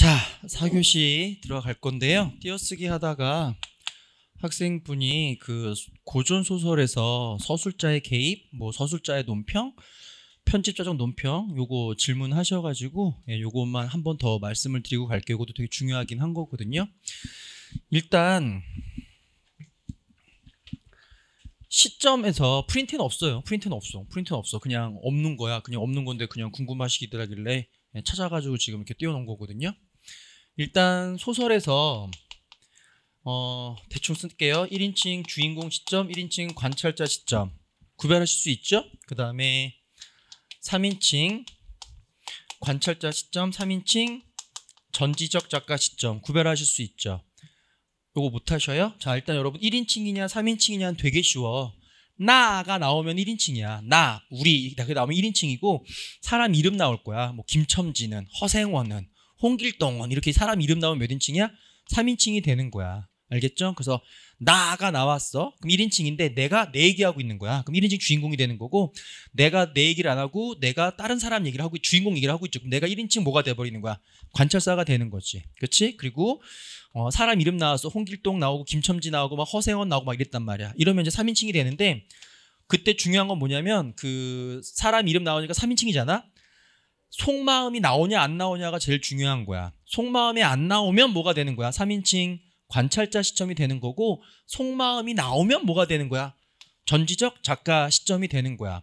자, 4교시 들어갈 건데요. 띄어쓰기 하다가 학생분이 그 고전 소설에서 서술자의 개입, 뭐 서술자의 논평, 편집자적 논평 요거 질문하셔 가지고 예, 요것만 한 번 더 말씀을 드리고 갈게요. 이것도 되게 중요하긴 한 거거든요. 일단 시점에서 프린트는 없어요. 프린트는 없어. 프린트는 없어. 그냥 없는 거야. 그냥 없는 건데 그냥 궁금하시기더라길래 예, 찾아가지고 지금 이렇게 띄워놓은 거거든요. 일단 소설에서 어, 대충 쓸게요. 1인칭 주인공 시점, 1인칭 관찰자 시점 구별하실 수 있죠? 그 다음에 3인칭 관찰자 시점, 3인칭 전지적 작가 시점 구별하실 수 있죠. 요거 못하셔요? 자 일단 여러분 1인칭이냐 3인칭이냐는 되게 쉬워. 나가 나오면 1인칭이야. 나, 우리, 이렇게 나오면 1인칭이고 사람 이름 나올 거야. 뭐 김첨지는, 허생원은, 홍길동원 이렇게 사람 이름 나오면 몇 인칭이야? 3인칭이 되는 거야. 알겠죠? 그래서 나가 나왔어. 그럼 1인칭인데 내가 내 얘기하고 있는 거야. 그럼 1인칭 주인공이 되는 거고 내가 내 얘기를 안 하고 내가 다른 사람 얘기를 하고 주인공 얘기를 하고 있죠. 그럼 내가 1인칭 뭐가 돼버리는 거야? 관찰사가 되는 거지. 그렇지? 그리고 어, 사람 이름 나와서 홍길동 나오고 김첨지 나오고 막 허세원 나오고 막 이랬단 말이야. 이러면 이제 3인칭이 되는데 그때 중요한 건 뭐냐면 그 사람 이름 나오니까 3인칭이잖아. 속마음이 나오냐 안 나오냐가 제일 중요한 거야. 속마음이 안 나오면 뭐가 되는 거야? 3인칭 관찰자 시점이 되는 거고 속마음이 나오면 뭐가 되는 거야? 전지적 작가 시점이 되는 거야.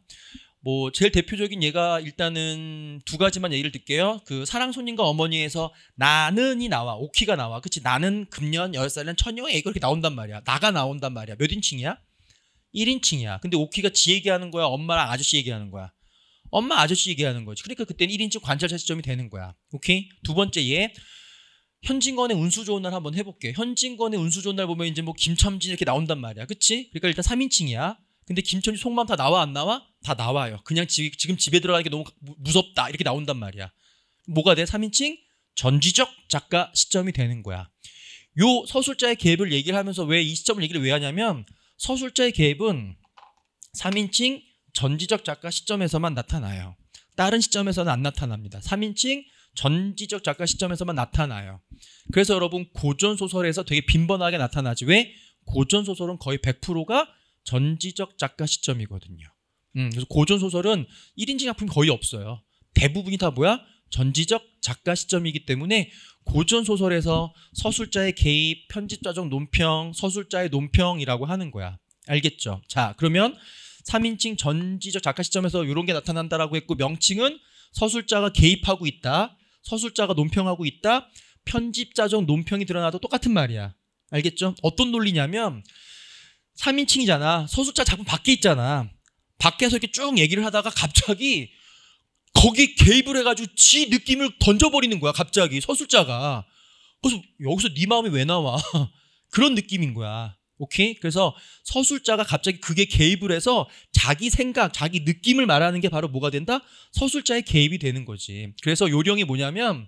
뭐 제일 대표적인 예가 일단은 두 가지만 얘기를 듣게요. 그 사랑 손님과 어머니에서 나는이 나와. 오키가 나와. 그치 나는 금년 10살은 처녀 애가 예, 이렇게 나온단 말이야. 나가 나온단 말이야. 몇 인칭이야? 1인칭이야. 근데 오키가 지 얘기하는 거야? 엄마랑 아저씨 얘기하는 거야? 엄마 아저씨 얘기하는 거지. 그러니까 그때는 1인칭 관찰 자시점이 되는 거야. 오케이? 두 번째 예. 현진건의 운수 좋은 날 한번 해볼게. 현진건의 운수 좋은 날 보면 이제 뭐 김첨진 이렇게 나온단 말이야. 그치? 그러니까 일단 3인칭이야. 근데 김첨진 속마음 다 나와 안 나와? 다 나와요. 그냥 지, 지금 집에 들어가는 게 너무 무섭다. 이렇게 나온단 말이야. 뭐가 돼? 3인칭? 전지적 작가 시점이 되는 거야. 요 서술자의 갭을 얘기를 하면서 왜 이 시점을 얘기를 왜 하냐면 서술자의 갭은 3인칭 전지적 작가 시점에서만 나타나요. 다른 시점에서는 안 나타납니다. 3인칭 전지적 작가 시점에서만 나타나요. 그래서 여러분 고전 소설에서 되게 빈번하게 나타나지 왜 고전 소설은 거의 100%가 전지적 작가 시점이거든요. 음, 그래서 고전 소설은 1인칭 작품이 거의 없어요. 대부분이 다 뭐야? 전지적 작가 시점이기 때문에 고전 소설에서 서술자의 개입, 편집자적 논평, 서술자의 논평이라고 하는 거야. 알겠죠? 자, 그러면 3인칭 전지적 작가 시점에서 이런 게 나타난다라고 했고 명칭은 서술자가 개입하고 있다. 서술자가 논평하고 있다. 편집자적 논평이 드러나도 똑같은 말이야. 알겠죠? 어떤 논리냐면 3인칭이잖아. 서술자 작품 밖에 있잖아. 밖에서 이렇게 쭉 얘기를 하다가 갑자기 거기 개입을 해가지고 지 느낌을 던져버리는 거야. 갑자기 서술자가. 그래서 여기서 네 마음이 왜 나와? 그런 느낌인 거야. 오케이? 그래서 서술자가 갑자기 그게 개입을 해서 자기 생각, 자기 느낌을 말하는 게 바로 뭐가 된다? 서술자의 개입이 되는 거지. 그래서 요령이 뭐냐면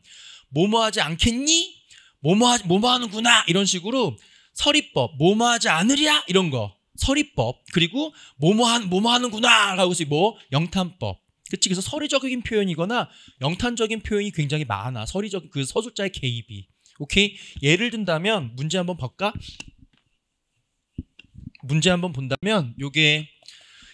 뭐뭐 하지 않겠니? 뭐뭐 하지, 뭐뭐 하는구나 이런 식으로 서리법, 뭐뭐 하지 않으랴 이런 거. 서리법. 그리고 뭐뭐 한 뭐뭐 하는구나라고 해서 뭐 영탄법. 그치? 그래서 서리적인 표현이거나 영탄적인 표현이 굉장히 많아. 서리적 그 서술자의 개입이. 오케이? 예를 든다면 문제 한번 볼까? 문제 한번 본다면 요게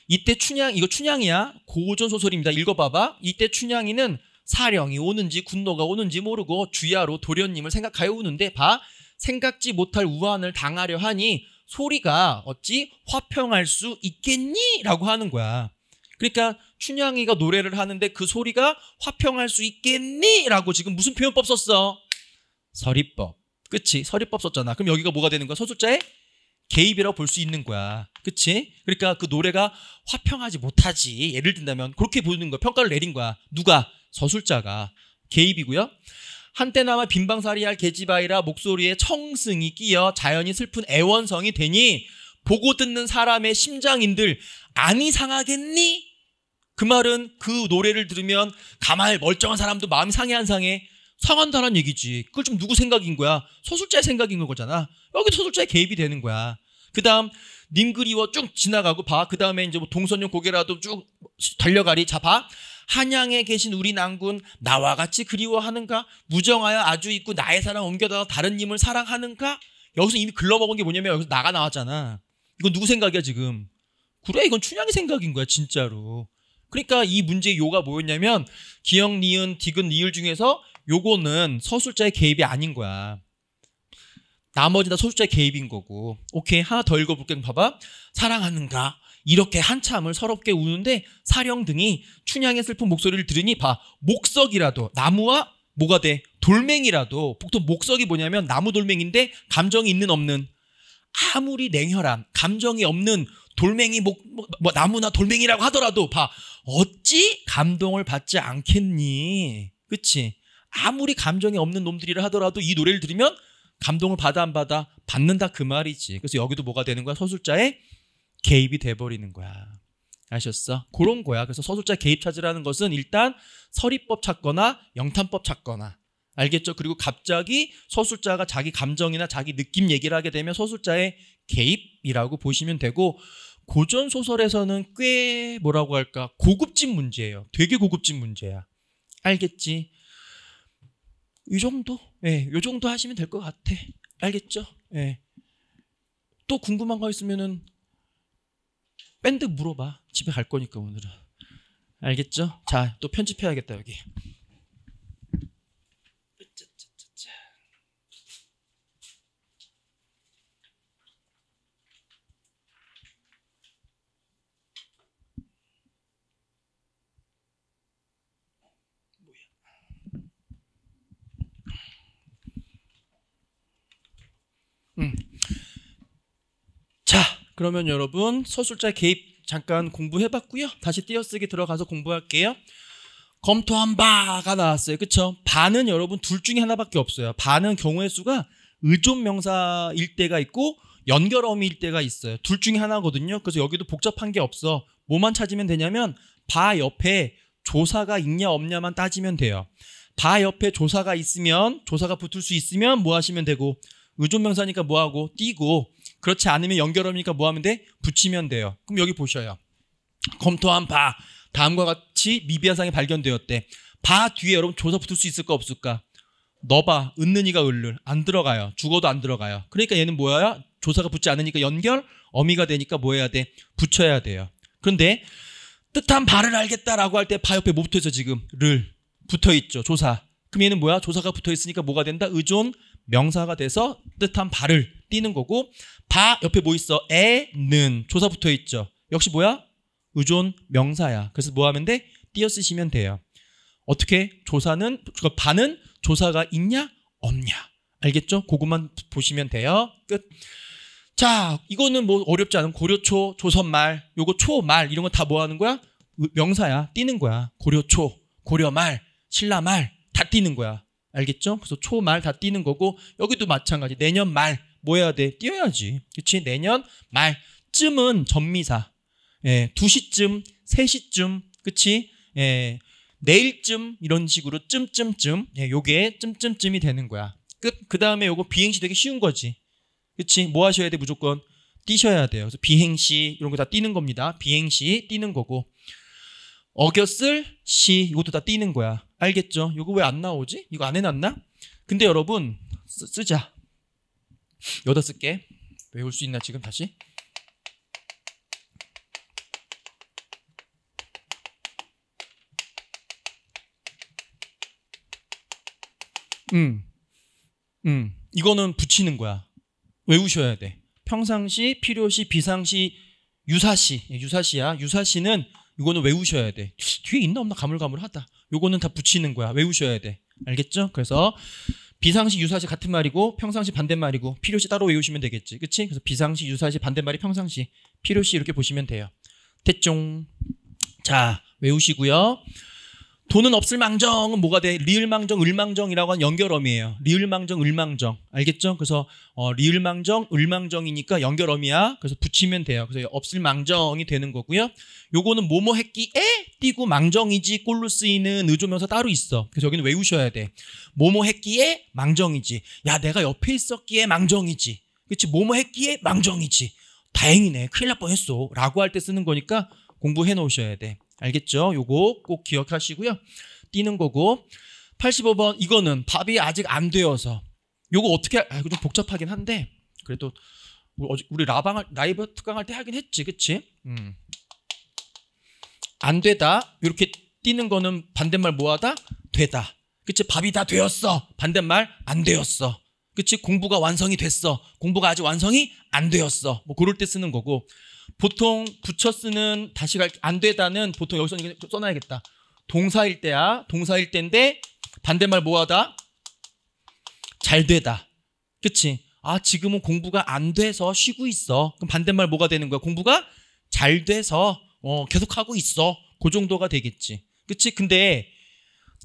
이때 춘향 이거 춘향이야 고전 소설입니다. 읽어봐봐. 이때 춘향이는 사령이 오는지 군노가 오는지 모르고 주야로 도련님을 생각하여 우는데 봐 생각지 못할 우한을 당하려 하니 소리가 어찌 화평할 수 있겠니라고 하는 거야. 그러니까 춘향이가 노래를 하는데 그 소리가 화평할 수 있겠니라고 지금 무슨 표현법 썼어? 서리법. 그치? 서리법 썼잖아. 그럼 여기가 뭐가 되는 거야? 서술자에 개입이라고 볼 수 있는 거야. 그치? 그러니까 그 노래가 화평하지 못하지. 예를 든다면 그렇게 보는 거야. 평가를 내린 거야. 누가? 서술자가. 개입이고요. 한때나마 빈방사리할 계집아이라 목소리에 청승이 끼어 자연히 슬픈 애원성이 되니 보고 듣는 사람의 심장인들 안이 상하겠니? 그 말은 그 노래를 들으면 가만히 멀쩡한 사람도 마음이 상해 안 상해? 상한다는 얘기지. 그걸 좀 누구 생각인 거야? 소술자의 생각인 거잖아. 여기소술자의 개입이 되는 거야. 그 다음, 님 그리워 쭉 지나가고 봐. 그 다음에 이제 뭐 동선용 고개라도 쭉 달려가리. 자, 봐. 한양에 계신 우리 남군 나와 같이 그리워하는가? 무정하여 아주 있고 나의 사랑 옮겨다가 다른 님을 사랑하는가? 여기서 이미 글러먹은 게 뭐냐면 여기서 나가 나왔잖아. 이건 누구 생각이야 지금? 그래 이건 춘향이 생각인 거야 진짜로. 그러니까 이 문제의 요가 뭐였냐면 기역, 니은, 디귿, 니을 중에서 요거는 서술자의 개입이 아닌 거야. 나머지 다 서술자의 개입인 거고. 오케이 하나 더 읽어볼게. 봐봐. 사랑하는가? 이렇게 한참을 서럽게 우는데 사령 등이 춘향의 슬픈 목소리를 들으니 봐 목석이라도 나무와 뭐가 돼 돌멩이라도 보통 목석이 뭐냐면 나무 돌멩인데 감정이 있는 없는 아무리 냉혈한 감정이 없는 돌멩이 목, 뭐, 뭐 나무나 돌멩이라고 하더라도 봐 어찌 감동을 받지 않겠니 그치 아무리 감정이 없는 놈들이라 하더라도 이 노래를 들으면 감동을 받아 안 받아 받는다 그 말이지. 그래서 여기도 뭐가 되는 거야? 서술자의 개입이 돼버리는 거야. 아셨어? 그런 거야. 그래서 서술자 개입 찾으라는 것은 일단 서리법 찾거나 영탄법 찾거나 알겠죠? 그리고 갑자기 서술자가 자기 감정이나 자기 느낌 얘기를 하게 되면 서술자의 개입이라고 보시면 되고 고전 소설에서는 꽤 뭐라고 할까 고급진 문제예요. 되게 고급진 문제야. 알겠지? 이 정도? 예, 요 정도 하시면 될 것 같아. 알겠죠? 예. 또 궁금한 거 있으면은 밴드 물어봐. 집에 갈 거니까 오늘은. 알겠죠? 자, 또 편집해야겠다, 여기. 그러면 여러분 서술자 개입 잠깐 공부해봤고요. 다시 띄어쓰기 들어가서 공부할게요. 검토한 바가 나왔어요. 그쵸? 반은 여러분 둘 중에 하나밖에 없어요. 반은 경우의 수가 의존명사일 때가 있고 연결어미일 때가 있어요. 둘 중에 하나거든요. 그래서 여기도 복잡한 게 없어. 뭐만 찾으면 되냐면 바 옆에 조사가 있냐 없냐만 따지면 돼요. 바 옆에 조사가 있으면 조사가 붙을 수 있으면 뭐 하시면 되고 의존명사니까 뭐하고 띄고 그렇지 않으면 연결어니까 뭐하면 돼? 붙이면 돼요. 그럼 여기 보셔요. 검토한 바 다음과 같이 미비현상이 발견되었대. 바 뒤에 여러분 조사 붙을 수 있을까 없을까? 너봐 은는이가 을를 안 들어가요. 죽어도 안 들어가요. 그러니까 얘는 뭐야? 조사가 붙지 않으니까 연결 어미가 되니까 뭐 해야 돼? 붙여야 돼요. 그런데 뜻한 바를 알겠다라고 할 때 바 옆에 뭐 붙어 있어 지금? 를 붙어 있죠. 조사. 그럼 얘는 뭐야? 조사가 붙어 있으니까 뭐가 된다? 의존 명사가 돼서 뜻한 발을 띄는 거고 바 옆에 뭐 있어? 에는 조사 부터 있죠. 역시 뭐야? 의존 명사야. 그래서 뭐 하면 돼? 띄어 쓰시면 돼요. 어떻게? 조사는 반은 그러니까 조사가 있냐? 없냐? 알겠죠? 그것만 보시면 돼요. 끝. 자, 이거는 뭐 어렵지 않은 고려초, 조선말, 요거 초말 이런 거 다 뭐 하는 거야? 명사야. 띄는 거야. 고려초, 고려말, 신라말 다 띄는 거야. 알겠죠? 그래서 초, 말다 뛰는 거고 여기도 마찬가지. 내년 말 뭐 해야 돼? 뛰어야지. 그치 내년 말쯤은 전미사. 예, 2시쯤, 3시쯤, 그치? 예, 내일쯤 이런 식으로 쯤쯤쯤 예, 요게 쯤쯤쯤이 되는 거야. 끝. 그 다음에 요거 비행시 되게 쉬운 거지. 그치? 뭐 하셔야 돼? 무조건 뛰셔야 돼요. 그래서 비행시 이런 거 다 뛰는 겁니다. 비행시 뛰는 거고 어겼을 시 이것도 다 뛰는 거야. 알겠죠? 이거 왜 안 나오지? 이거 안 해놨나? 근데 여러분 쓰, 자 여다 개 외울 수 있나 지금 다시? 음, 음, 이거는 붙이는 거야. 외우셔야 돼. 평상시, 필요시, 비상시, 유사시. 예, 유사시야. 유사시는 이거는 외우셔야 돼. 뒤에 있나 없나 가물가물하다. 요거는 다 붙이는 거야. 외우셔야 돼. 알겠죠? 그래서 비상시 유사시 같은 말이고 평상시 반대말이고 필요시 따로 외우시면 되겠지. 그치? 그래서 비상시 유사시 반대말이 평상시 필요시 이렇게 보시면 돼요. 대종자 외우시고요. 돈은 없을망정은 뭐가 돼? 리을망정, 을망정이라고 한 연결어미예요. 리을망정, 을망정. 알겠죠? 그래서 어, 리을망정, 을망정이니까 연결어미야. 그래서 붙이면 돼요. 그래서 없을망정이 되는 거고요. 요거는 뭐뭐 했기에 띄고 망정이지 꼴로 쓰이는 의조명사 따로 있어. 그래서 여기는 외우셔야 돼. 뭐뭐 했기에 망정이지. 야 내가 옆에 있었기에 망정이지. 그렇지? 뭐뭐 했기에 망정이지. 다행이네. 큰일 날 뻔했어. 라고 할 때 쓰는 거니까 공부해 놓으셔야 돼. 알겠죠? 요거 꼭 기억하시고요. 뛰는 거고 85번 이거는 밥이 아직 안 되어서 요거 어떻게 아 이거 좀 복잡하긴 한데 그래도 우리 우리 라방 라이브 특강 할때 하긴 했지, 그치? 음. 안 되다 이렇게 뛰는 거는 반대말 뭐하다 되다. 그치? 밥이 다 되었어. 반대말 안 되었어. 그치? 공부가 완성이 됐어. 공부가 아직 완성이 안 되었어. 뭐 그럴 때 쓰는 거고 보통 붙여 쓰는 다시 갈 안 되다는 보통 여기서 써놔야겠다. 동사일 때야. 동사일 때인데 반대말 뭐하다? 잘 되다. 그치? 아 지금은 공부가 안 돼서 쉬고 있어. 그럼 반대말 뭐가 되는 거야? 공부가 잘 돼서 어, 계속하고 있어. 그 정도가 되겠지. 그치? 근데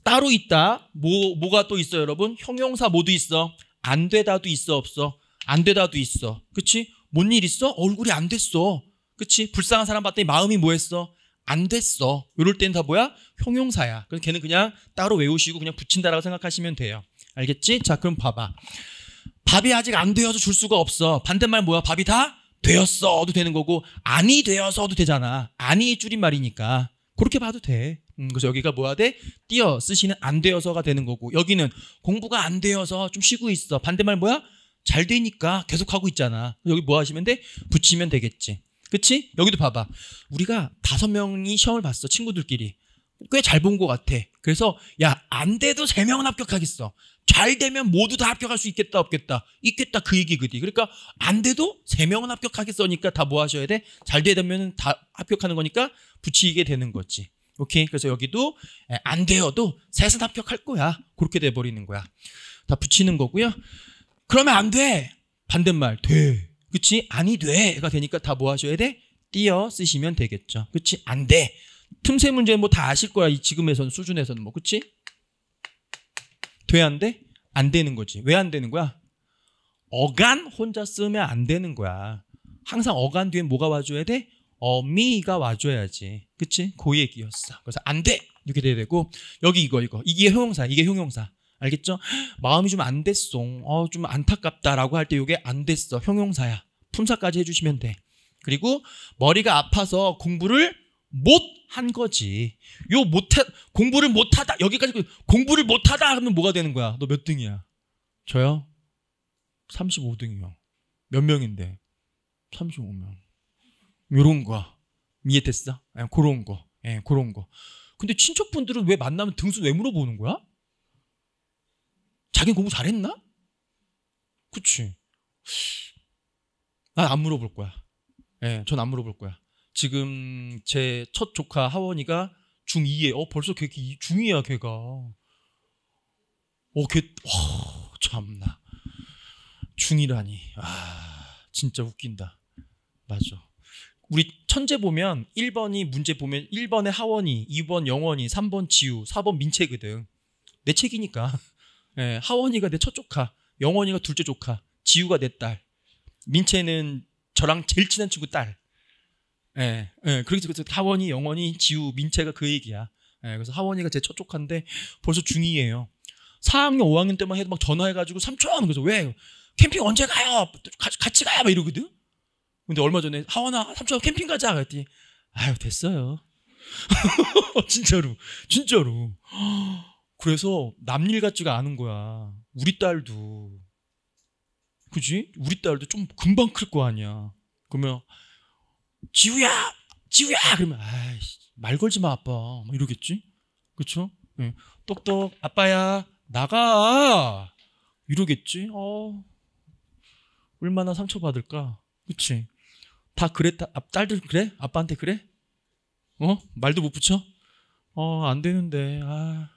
따로 있다. 뭐, 뭐가 또 있어 여러분? 형용사 뭐도 있어? 안 되다도 있어 없어? 안 되다도 있어. 그치? 뭔 일 있어? 얼굴이 안 됐어. 그치? 불쌍한 사람 봤더니 마음이 뭐했어? 안 됐어. 이럴 땐 다 뭐야? 형용사야. 그래서 걔는 그냥 따로 외우시고 그냥 붙인다라고 생각하시면 돼요. 알겠지? 자, 그럼 봐봐. 밥이 아직 안 되어서 줄 수가 없어. 반대말 뭐야? 밥이 다 되었어도 되는 거고 아니 되어서도 되잖아. 아니 줄임말이니까. 그렇게 봐도 돼. 음, 그래서 여기가 뭐야 돼? 띄어 쓰시는 안 되어서가 되는 거고 여기는 공부가 안 되어서 좀 쉬고 있어. 반대말 뭐야? 잘 되니까 계속 하고 있잖아. 여기 뭐 하시면 돼? 붙이면 되겠지. 그치? 여기도 봐봐. 우리가 다섯 명이 시험을 봤어. 친구들끼리. 꽤 잘 본 것 같아. 그래서 야 안 돼도 세 명은 합격하겠어. 잘 되면 모두 다 합격할 수 있겠다 없겠다. 있겠다 그 얘기 그지. 그러니까 안 돼도 세 명은 합격하겠어니까 다 뭐 하셔야 돼? 잘 되면 다 합격하는 거니까 붙이게 되는 거지. 오케이. 그래서 여기도 안 되어도 셋은 합격할 거야. 그렇게 돼 버리는 거야. 다 붙이는 거고요. 그러면 안 돼. 반대말 돼. 그치? 아니 돼가 되니까 다 뭐 하셔야 돼? 띄어 쓰시면 되겠죠. 그치? 안 돼. 틈새 문제 뭐 다 아실 거야. 이지금에서는 수준에서는 뭐 그치? 돼안 돼? 안 되는 거지. 왜 안 되는 거야? 어간 혼자 쓰면 안 되는 거야. 항상 어간 뒤에 뭐가 와줘야 돼? 어미가 와줘야지. 그치? 그 얘기였어. 그래서 안 돼! 이렇게 돼야 되고, 여기 이거, 이거. 이게 형용사 이게 형용사 알겠죠? 마음이 좀 안 됐어. 어, 좀 안타깝다라고 할때 이게 안 됐어. 형용사야. 품사까지 해주시면 돼. 그리고 머리가 아파서 공부를 못 한 거지. 요 못해 공부를 못하다 여기까지 그 공부를 못하다 하면 뭐가 되는 거야? 너 몇 등이야? 저요? 35등이요. 몇 명인데? 35명. 요런 거. 이해됐어? 예, 그런 거. 예, 그런 거. 근데 친척분들은 왜 만나면 등수 왜 물어보는 거야? 자기 공부 잘했나? 그치. 난 안 물어볼 거야. 예, 네, 전안 물어볼 거야. 지금 제 첫 조카 하원이가 중2에, 어, 벌써 걔 중2야, 걔가. 어, 걔, 어, 참나. 중2라니. 아, 진짜 웃긴다. 맞아. 우리 천재 보면 1번이 문제 보면 1번에 하원이, 2번 영원이, 3번 지우, 4번 민채 그등. 내 책이니까. 예, 하원이가 내 첫 조카, 영원이가 둘째 조카, 지우가 내 딸, 민채는 저랑 제일 친한 친구 딸. 예, 예, 그렇게 그래서 하원이, 영원이, 지우, 민채가 그 얘기야. 예, 그래서 하원이가 제 첫 조카인데 벌써 중2예요. 4학년, 5학년 때만 해도 막 전화해가지고 삼촌 그래서 왜 캠핑 언제 가요? 같이 가요? 막 이러거든. 근데 얼마 전에 하원아 삼촌 캠핑 가자 그랬더니 아유 됐어요. 진짜로 진짜로 그래서 남 일 같지가 않은 거야. 우리 딸도. 그지? 우리 딸도 좀 금방 클 거 아니야. 그러면, 지우야! 지우야! 그러면, 아이씨, 말 걸지 마, 아빠. 막 이러겠지? 그쵸? 네. 똑똑, 아빠야, 나가! 이러겠지? 어, 얼마나 상처받을까? 그치? 다 그랬다. 아, 딸들 그래? 아빠한테 그래? 어? 말도 못 붙여? 어, 안 되는데, 아.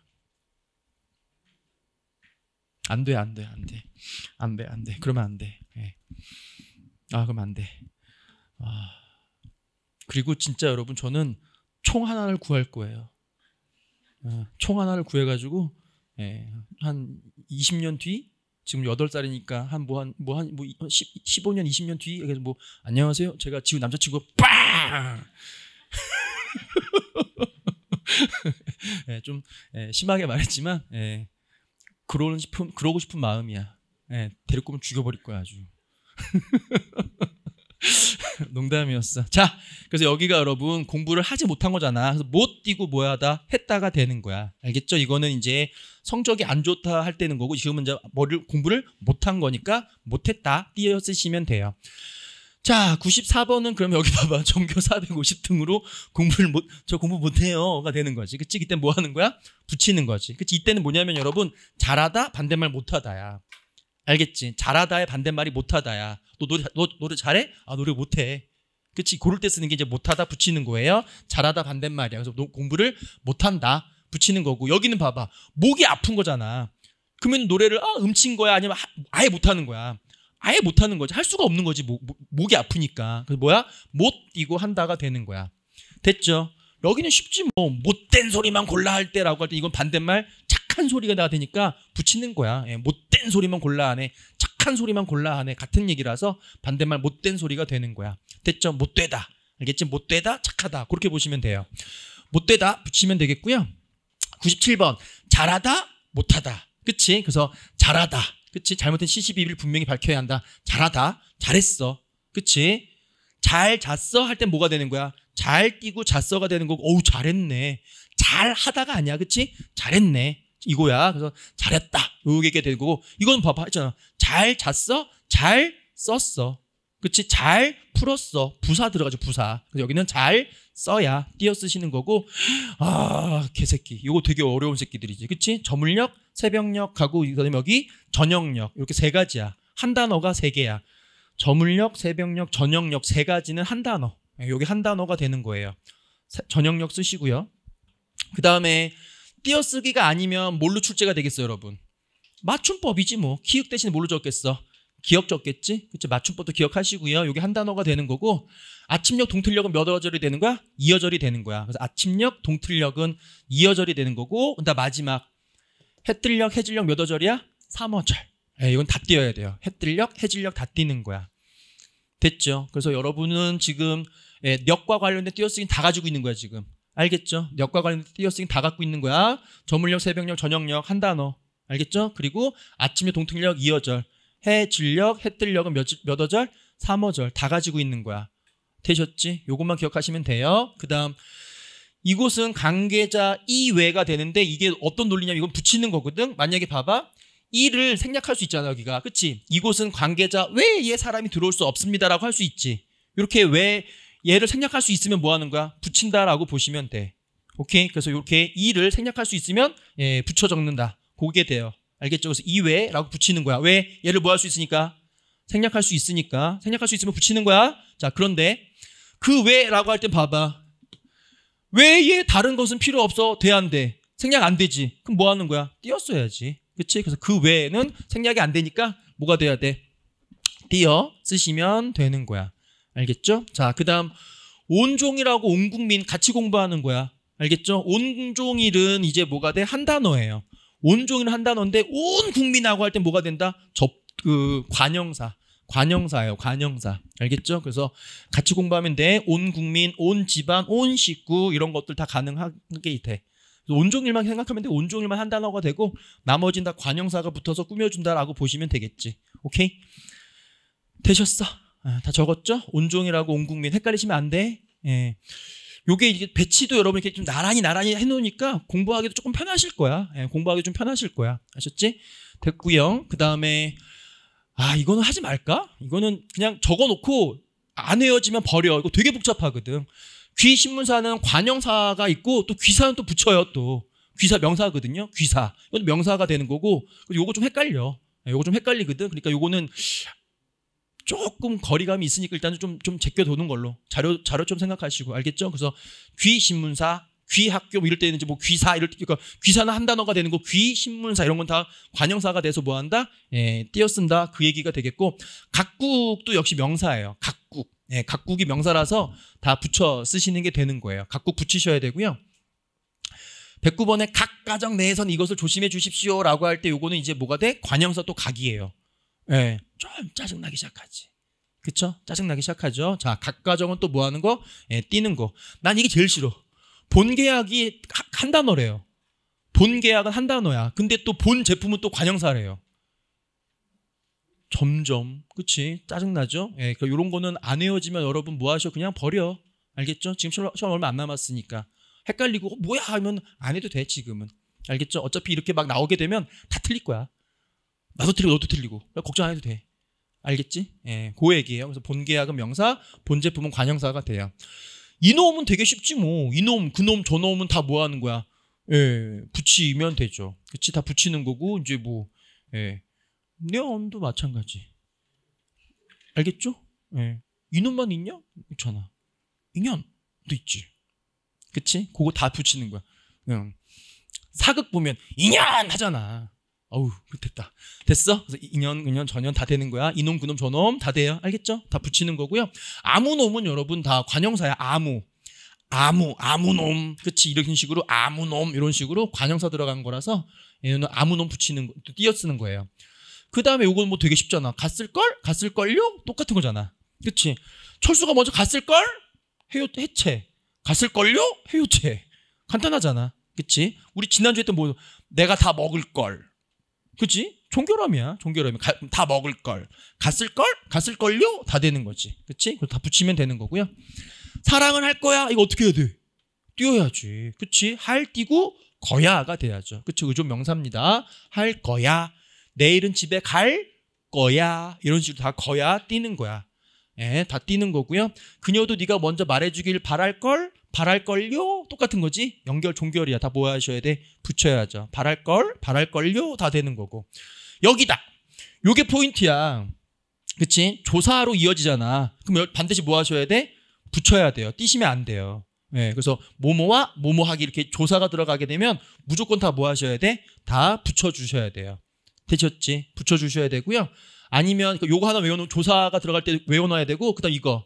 안 돼, 안 돼, 안 돼. 안 돼, 안 돼. 그러면 안 돼. 예. 아, 그럼 안 돼. 아. 그리고 진짜 여러분 저는 총 하나를 구할 거예요. 아, 총 하나를 구해 가지고 예, 한 20년 뒤 지금 8살이니까 한 뭐 한 뭐 한 뭐 15년 뭐 20년 뒤 그래서 뭐 안녕하세요. 제가 지금 남자 친구가 빵 예, 좀 예, 심하게 말했지만 예, 그러고 싶은 그러고 싶은 마음이야. 예, 데리고 오면 죽여버릴 거야 아주. 농담이었어. 자, 그래서 여기가 여러분 공부를 하지 못한 거잖아. 그래서 못 뛰고 뭐하다 했다가 되는 거야. 알겠죠? 이거는 이제 성적이 안 좋다 할 때는 거고 지금은 이제 머리 공부를 못한 거니까 못했다 띄어 쓰시면 돼요. 자, 94번은 그럼 여기 봐봐. 종교 450등으로 공부를 못, 저 공부 못해요가 되는 거지. 그치? 이때 뭐 하는 거야? 붙이는 거지. 그치? 이때는 뭐냐면 여러분, 잘하다, 반대말 못하다야. 알겠지? 잘하다의 반대말이 못하다야. 너 노래, 너, 노래 잘해? 아, 노래 못해. 그치? 고를 때 쓰는 게 이제 못하다 붙이는 거예요. 잘하다 반대말이야. 그래서 노, 공부를 못한다. 붙이는 거고. 여기는 봐봐. 목이 아픈 거잖아. 그러면 노래를, 아, 음친 거야? 아니면 아예 못하는 거야. 아예 못하는 거지. 할 수가 없는 거지. 목, 목이 아프니까. 그래서 뭐야? 못이거 한다가 되는 거야. 됐죠? 여기는 쉽지 뭐 못된 소리만 골라 할 때라고 할 때 이건 반대말 착한 소리가 나 되니까 붙이는 거야. 예, 못된 소리만 골라 하네. 착한 소리만 골라 하네. 같은 얘기라서 반대말 못된 소리가 되는 거야. 됐죠? 못되다. 알겠지? 못되다, 착하다. 그렇게 보시면 돼요. 못되다 붙이면 되겠고요. 97번 잘하다, 못하다. 그치? 그래서 잘하다. 그치? 잘못된 c c 비비를 분명히 밝혀야 한다. 잘하다. 잘했어. 그치? 잘 잤어? 할 땐 뭐가 되는 거야? 잘 뛰고 잤어가 되는 거고, 어우, 잘했네. 잘 하다가 아니야. 그치? 잘했네. 이거야. 그래서 잘했다. 요게 되는 거고, 이건 봐봐. 했잖아. 잘 잤어? 잘 썼어. 그치? 잘 풀었어. 부사 들어가죠, 부사. 여기는 잘 써야 띄어 쓰시는 거고, 아, 개새끼. 이거 되게 어려운 새끼들이지. 그치? 저물력, 새벽력하고, 그다음 여기 저녁력. 이렇게 세 가지야. 한 단어가 세 개야. 저물력, 새벽력, 저녁력 세 가지는 한 단어. 여기 예, 한 단어가 되는 거예요. 저녁력 쓰시고요. 그 다음에 띄어쓰기가 아니면 뭘로 출제가 되겠어요, 여러분? 맞춤법이지 뭐. 기역 대신에 뭘로 적겠어? 기억 적겠지? 그치? 맞춤법도 기억하시고요. 이게 한 단어가 되는 거고 아침력, 동틀력은 몇 어절이 되는 거야? 2어절이 되는 거야. 그래서 아침력, 동틀력은 2어절이 되는 거고 그다음 마지막 해뜰력, 해질력 몇 어절이야? 3어절. 예, 이건 다 띄어야 돼요. 해뜰력, 해질력 다 띄는 거야. 됐죠? 그래서 여러분은 지금 예, 역과 관련된 띄어쓰기 다 가지고 있는 거야 지금. 알겠죠? 역과 관련된 띄어쓰기 다 갖고 있는 거야. 저물력, 새벽력, 저녁력 한 단어. 알겠죠? 그리고 아침에 동특력 2어절. 해 진력, 해 뜰력은 몇, 몇 어절? 3어절 다 가지고 있는 거야. 되셨지? 요것만 기억하시면 돼요. 그 다음 이곳은 관계자 이외가 되는데 이게 어떤 논리냐면 이건 붙이는 거거든. 만약에 봐봐. 이를 생략할 수 있잖아 여기가. 그치? 이곳은 관계자 외의 사람이 들어올 수 없습니다라고 할 수 있지. 이렇게 왜, 얘를 생략할 수 있으면 뭐 하는 거야? 붙인다라고 보시면 돼. 오케이? 그래서 이렇게 이를 생략할 수 있으면 예, 붙여 적는다. 고게 돼요. 알겠죠? 그래서 이외라고 붙이는 거야. 왜? 얘를 뭐 할 수 있으니까? 생략할 수 있으니까. 생략할 수 있으면 붙이는 거야. 자, 그런데 그 외라고 할 때 봐봐. 외에 다른 것은 필요 없어. 돼, 안 돼? 생략 안 되지. 그럼 뭐 하는 거야? 띄었어야지. 그치? 그래서 그 외에는 생략이 안 되니까 뭐가 돼야 돼? 띄어 쓰시면 되는 거야. 알겠죠? 자, 그 다음 온종이라고 온 국민 같이 공부하는 거야. 알겠죠? 온종일은 이제 뭐가 돼? 한 단어예요. 온종일 한다는데온 국민하고 할 때 뭐가 된다? 접, 그 관형사. 관형사예요. 관형사. 알겠죠? 그래서 같이 공부하면 돼. 온 국민, 온 집안, 온 식구 이런 것들 다 가능하게 돼. 온종일만 생각하면 돼. 온종일만 한 단어가 되고 나머진 다 관형사가 붙어서 꾸며준다라고 보시면 되겠지. 오케이? 되셨어? 아, 다 적었죠? 온종일하고 온 국민 헷갈리시면 안 돼. 예. 요게 이게 배치도 여러분 이렇게 좀 나란히 나란히 해놓으니까 공부하기도 조금 편하실 거야. 예, 공부하기 좀 편하실 거야. 아셨지? 됐고요. 그 다음에 아 이거는 하지 말까? 이거는 그냥 적어놓고 안 헤어지면 버려. 이거 되게 복잡하거든. 귀 신문사는 관형사가 있고 또 귀사는 또 붙여요 또 귀사 명사거든요. 귀사 이건 명사가 되는 거고 요거 좀 헷갈려. 예, 요거 좀 헷갈리거든. 그러니까 요거는 조금 거리감이 있으니까 일단 좀, 좀 제껴도는 걸로 자료, 자료 좀 생각하시고 알겠죠? 그래서 귀신문사, 귀학교 뭐 이럴 때는 뭐 귀사 이럴 때, 그러니까 귀사는 한 단어가 되는 거, 귀신문사 이런 건 다 관형사가 돼서 뭐 한다? 예, 띄어쓴다. 그 얘기가 되겠고, 각국도 역시 명사예요. 각국. 예, 각국이 명사라서 다 붙여 쓰시는 게 되는 거예요. 각국 붙이셔야 되고요. 109번에 각 가정 내에서는 이것을 조심해 주십시오라고 할 때 요거는 이제 뭐가 돼? 관형사 또 각이에요. 예. 좀 짜증나기 시작하지. 그쵸? 짜증나기 시작하죠. 자, 각 가정은 또 뭐 하는 거? 예, 뛰는 거. 난 이게 제일 싫어. 본 계약이 한 단어래요. 본 계약은 한 단어야. 근데 또 본 제품은 또 관형사래요. 점점, 그치? 짜증나죠? 예, 그요런 그러니까 거는 안 헤어지면 여러분 뭐 하셔? 그냥 버려. 알겠죠? 지금 시험, 시험 얼마 안 남았으니까. 헷갈리고, 어, 뭐야? 하면 안 해도 돼, 지금은. 알겠죠? 어차피 이렇게 막 나오게 되면 다 틀릴 거야. 나도 틀리고, 너도 틀리고. 그러니까 걱정 안 해도 돼. 알겠지? 예, 고액이에요 그 그래서 본계약은 명사, 본제품은 관형사가 돼요. 이놈은 되게 쉽지 뭐. 이놈, 그놈, 저놈은 다 뭐 하는 거야? 예, 붙이면 되죠. 그치? 다 붙이는 거고, 이제 뭐, 예. 네온도 마찬가지. 알겠죠? 예. 이놈만 있냐? 있잖아. 인연도 있지. 그치? 그거 다 붙이는 거야. 응. 사극 보면 인연 하잖아. 어우 됐다 됐어 2년 서인전년다 되는 거야 이놈 그놈 저놈 다 돼요 알겠죠 다 붙이는 거고요 아무 놈은 여러분 다 관형사야 아무 아무 아무 놈 그치 이런 식으로 아무 놈 이런 식으로 관형사 들어간 거라서 얘는 아무 놈 붙이는 거 띄어쓰는 거예요 그 다음에 요건뭐 되게 쉽잖아 갔을걸 갔을걸요 똑같은 거잖아 그치 철수가 먼저 갔을걸 해요 해체 갔을걸요 해요체 간단하잖아 그치 우리 지난주에 했던 뭐 내가 다 먹을걸 그치? 종결함이야. 종결함이. 가, 다 먹을 걸. 갔을 걸? 갔을 걸요? 다 되는 거지. 그치? 그다 붙이면 되는 거고요. 사랑은 할 거야. 이거 어떻게 해야 돼? 뛰어야지. 그치? 할 뛰고 거야가 돼야죠. 그쵸? 의존 명사입니다. 할 거야. 내일은 집에 갈 거야. 이런 식으로 다 거야 뛰는 거야. 예, 다 뛰는 거고요. 그녀도 네가 먼저 말해주길 바랄 걸 바랄걸요? 똑같은 거지? 연결, 종결이야. 다 뭐 하셔야 돼? 붙여야죠. 바랄걸, 바랄걸요? 다 되는 거고. 여기다. 요게 포인트야. 그치? 조사로 이어지잖아. 그럼 반드시 뭐 하셔야 돼? 붙여야 돼요. 띄시면 안 돼요. 예, 네, 그래서 뭐뭐와뭐뭐하기 이렇게 조사가 들어가게 되면 무조건 다 뭐 하셔야 돼? 다 붙여주셔야 돼요. 되셨지? 붙여주셔야 되고요. 아니면 그러니까 요거 하나 외워놓으 조사가 들어갈 때 외워놔야 되고 그다음 이거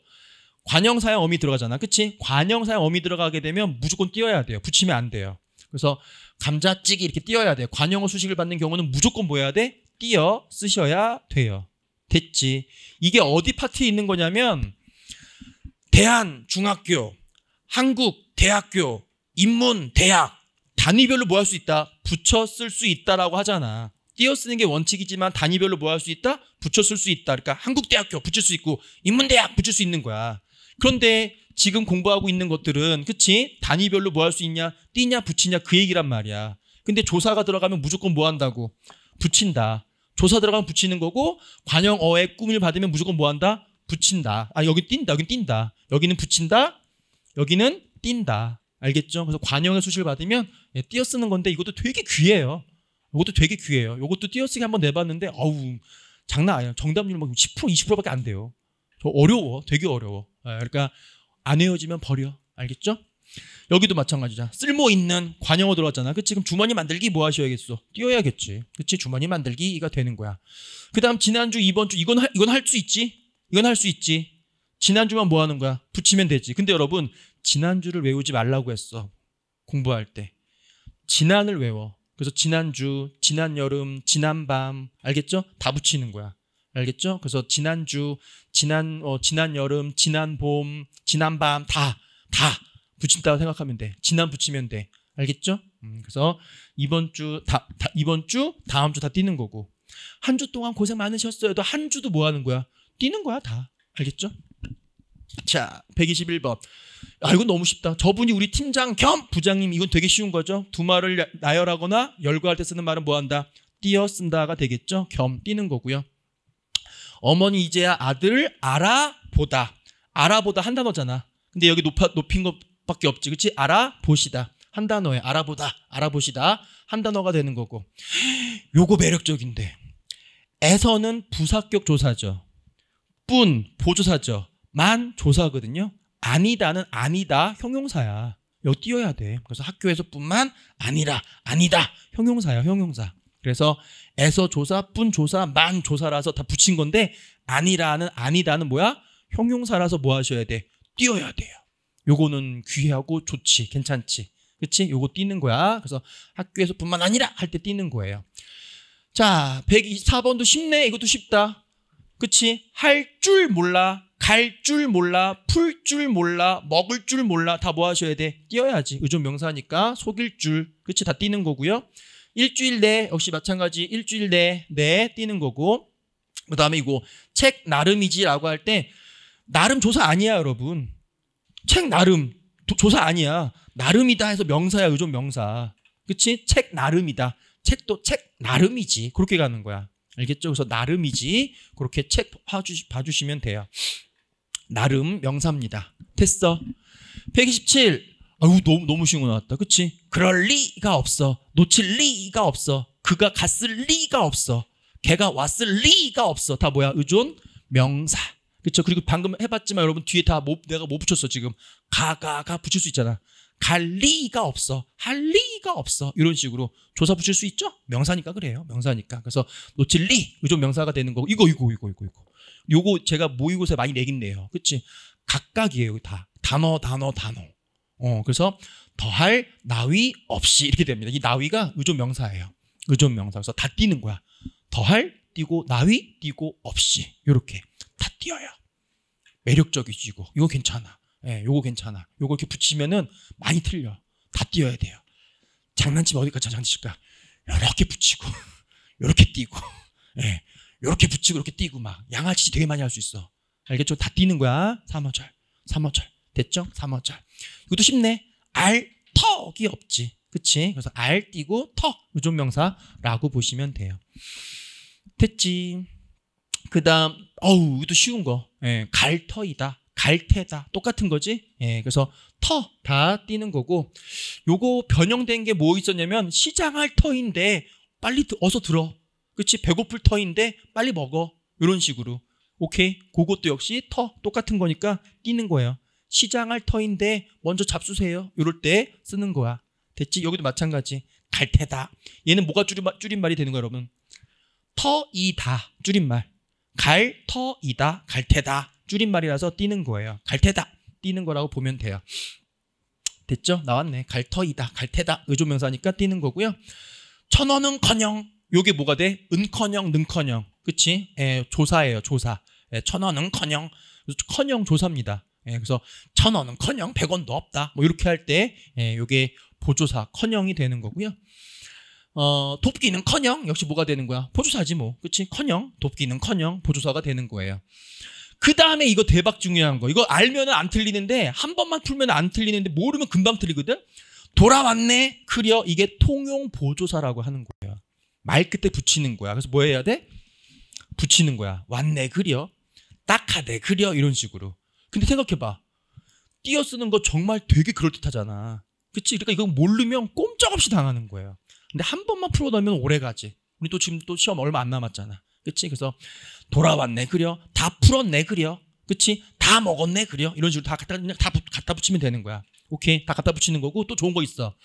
관형사형 어미 들어가잖아. 그치? 관형사형 어미 들어가게 되면 무조건 띄어야 돼요. 붙이면 안 돼요. 그래서 감자찌개 이렇게 띄어야 돼요. 관형어 수식을 받는 경우는 무조건 뭐야 돼? 띄어 쓰셔야 돼요. 됐지. 이게 어디 파트에 있는 거냐면 대한 중학교, 한국 대학교, 인문 대학 단위별로 뭐 할 수 있다? 붙여 쓸 수 있다라고 하잖아. 띄어 쓰는 게 원칙이지만 단위별로 뭐 할 수 있다? 붙여 쓸 수 있다. 그러니까 한국대학교 붙일 수 있고 인문대학 붙일 수 있는 거야. 그런데 지금 공부하고 있는 것들은 그치? 단위별로 뭐 할 수 있냐? 띄냐 붙이냐 그 얘기란 말이야. 근데 조사가 들어가면 무조건 뭐 한다고? 붙인다. 조사 들어가면 붙이는 거고 관형 어의 꿈을 받으면 무조건 뭐 한다? 붙인다. 아 여기 뛴다. 여기 뛴다. 여기는 붙인다. 여기는 뛴다. 알겠죠? 그래서 관형의 수식을 받으면 예, 띄어 쓰는 건데 이것도 되게 귀해요. 이것도 되게 귀해요. 이것도 띄어쓰기 한번 내봤는데 어우 장난 아니야. 정답률 막10% 20%밖에 안 돼요. 저 어려워. 되게 어려워. 어, 그러니까 안 헤어지면 버려. 알겠죠? 여기도 마찬가지다. 쓸모 있는 관용어 들어왔잖아. 그 지금 주머니 만들기 뭐 하셔야겠어? 뛰어야겠지. 그치? 주머니 만들기가 되는 거야. 그 다음 지난주, 이번주, 이건, 이건 할 수 있지? 이건 할 수 있지? 지난주만 뭐 하는 거야? 붙이면 되지. 근데 여러분, 지난주를 외우지 말라고 했어. 공부할 때. 지난을 외워. 그래서 지난주, 지난 여름, 지난 밤, 알겠죠? 다 붙이는 거야. 알겠죠? 그래서 지난주, 지난 어, 지난 여름, 지난 봄, 지난 밤 다 다 붙인다고 생각하면 돼. 지난 붙이면 돼. 알겠죠? 음, 그래서 이번 주 다, 다 이번 주 다음 주 다 뛰는 거고 한 주 동안 고생 많으셨어요. 또한 주도 뭐 하는 거야? 뛰는 거야 다. 알겠죠? 자, 121번. 아, 이건 너무 쉽다. 저분이 우리 팀장 겸 부장님, 이건 되게 쉬운 거죠. 두 말을 나열하거나 열거할 때 쓰는 말은 뭐 한다? 뛰어 쓴다가 되겠죠? 겸 뛰는 거고요. 어머니 이제야 아들 알아보다. 알아보다 한 단어잖아. 근데 여기 높아, 높인 것밖에 없지. 그렇지? 알아보시다. 한 단어에 알아보다, 알아보시다 한 단어가 되는 거고. 요거 매력적인데. 에서는 부사격 조사죠. 뿐 보조사죠. 만 조사거든요. 아니다는 아니다 형용사야. 여기 띄어야 돼. 그래서 학교에서뿐만 아니라 아니다 형용사야 형용사. 그래서 에서 조사뿐 조사만 조사라서 다 붙인 건데 아니라는 아니다는 뭐야? 형용사라서 뭐 하셔야 돼? 뛰어야 돼요. 요거는 귀하고 좋지, 괜찮지. 그치? 요거 뛰는 거야. 그래서 학교에서 뿐만 아니라 할 때 뛰는 거예요. 자, 124번도 쉽네. 이것도 쉽다. 그치? 할 줄 몰라. 갈 줄 몰라. 풀 줄 몰라. 먹을 줄 몰라. 다 뭐 하셔야 돼? 뛰어야지. 의존 명사니까 속일 줄. 그치? 다 뛰는 거고요. 일주일 내 역시 마찬가지 일주일 내내 뛰는 거고 그다음에 이거 책 나름이지라고 할 때 나름 조사 아니야 여러분 책 나름 도, 조사 아니야 나름이다 해서 명사야 요즘 명사 그치 책 나름이다 책도 책 나름이지 그렇게 가는 거야 알겠죠 그래서 나름이지 그렇게 책 봐주, 봐주시면 돼요 나름 명사입니다 됐어 127 아유 너무 너무 쉬운 거 나왔다. 그치? 그럴 리가 없어. 놓칠 리가 없어. 그가 갔을 리가 없어. 걔가 왔을 리가 없어. 다 뭐야? 의존 명사. 그쵸 그리고 방금 해봤지만 여러분 뒤에 다 뭐, 내가 못뭐 붙였어 지금 가가가 붙일 수 있잖아. 갈 리가 없어. 할 리가 없어. 이런 식으로 조사 붙일 수 있죠? 명사니까 그래요. 명사니까. 그래서 놓칠 리 의존 명사가 되는 거고 이거 이거 이거 이거 이거. 요거 제가 모의고사에 많이 내긴 내요. 그치 각각이에요 다. 단어 단어 단어. 어, 그래서 더할 나위 없이 이렇게 됩니다. 이 나위가 의존 명사예요. 의존 명사. 그래서 다 뛰는 거야. 더할 뛰고 나위 뛰고 없이 이렇게 다 뛰어요. 매력적이지고 이거 괜찮아. 예, 요거 괜찮아. 요거 이렇게 붙이면은 많이 틀려. 다 뛰어야 돼요. 장난치 어디까지 장난칠까? 이렇게 붙이고 이렇게 뛰고 예, 이렇게 붙이고 이렇게 뛰고 막 양아치 되게 많이 할 수 있어. 알겠죠? 다 뛰는 거야. 3호절. 3호절. 됐죠? 3어절. 이것도 쉽네. 알, 턱이 없지. 그치? 그래서 알 띄고 턱 의존명사라고 보시면 돼요. 됐지. 그 다음, 어우, 이것도 쉬운 거. 예, 갈터이다. 갈테다. 똑같은 거지? 예, 그래서 터 다 띄는 거고, 요거 변형된 게 뭐 있었냐면, 시장할 터인데, 빨리 어서 들어. 그치? 배고플 터인데, 빨리 먹어. 이런 식으로. 오케이. 그것도 역시 터 똑같은 거니까 띄는 거예요. 시장할 터인데 먼저 잡수세요. 이럴 때 쓰는 거야. 됐지? 여기도 마찬가지. 갈테다. 얘는 뭐가 줄임말, 줄임말이 되는 거야, 여러분? 터이다. 줄임말. 갈터이다. 갈테다. 줄임말이라서 뛰는 거예요. 갈테다. 뛰는 거라고 보면 돼요. 됐죠? 나왔네. 갈터이다. 갈테다. 의조명사니까 뛰는 거고요. 천원은커녕 요게 뭐가 돼? 은커녕 능커녕. 그치? 에, 예, 조사예요. 조사. 예, 천원은커녕. 커녕 조사입니다. 예, 그래서 천 원은커녕 백 원도 없다. 뭐 이렇게 할 때 이게 예, 보조사 커녕이 되는 거고요. 어, 돕기는커녕 역시 뭐가 되는 거야? 보조사지 뭐, 그렇지? 커녕 돕기는커녕 보조사가 되는 거예요. 그 다음에 이거 대박 중요한 거. 이거 알면안 틀리는데 한 번만 풀면 안 틀리는데 모르면 금방 틀리거든. 돌아왔네. 크려 이게 통용 보조사라고 하는 거예요. 말 끝에 붙이는 거야. 그래서 뭐 해야 돼? 붙이는 거야. 왔네 그려. 딱하네 그려 이런 식으로. 근데 생각해봐. 띄어 쓰는 거 정말 되게 그럴듯하잖아. 그치? 그러니까 이거 모르면 꼼짝없이 당하는 거예요. 근데 한 번만 풀어놓으면 오래 가지. 우리 또 지금 또 시험 얼마 안 남았잖아. 그치? 그래서 돌아왔네, 그려. 다 풀었네, 그려. 그치? 다 먹었네, 그려. 이런 식으로 다 갖다, 그냥 다 갖다 붙이면 되는 거야. 오케이. 다 갖다 붙이는 거고 또 좋은 거 있어.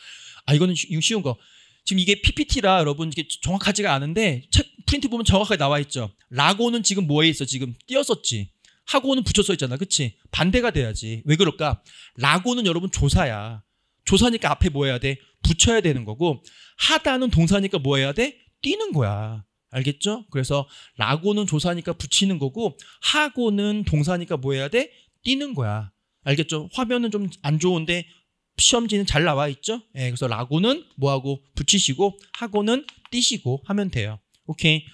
아, 이거는 쉬, 쉬운 거. 지금 이게 PPT라 여러분 이게 정확하지가 않은데 책 프린트 보면 정확하게 나와 있죠. 라고는 지금 뭐에 있어? 지금 띄었었지. 하고는 붙여 써 있잖아. 그치? 반대가 돼야지. 왜 그럴까? 라고는 여러분 조사야. 조사니까 앞에 뭐 해야 돼? 붙여야 되는 거고, 하다는 동사니까 뭐 해야 돼? 뛰는 거야. 알겠죠? 그래서 라고는 조사니까 붙이는 거고, 하고는 동사니까 뭐 해야 돼? 뛰는 거야. 알겠죠? 화면은 좀 안 좋은데 시험지는 잘 나와 있죠? 예, 그래서 라고는 뭐하고 붙이시고, 하고는 뛰시고 하면 돼요. 오케이.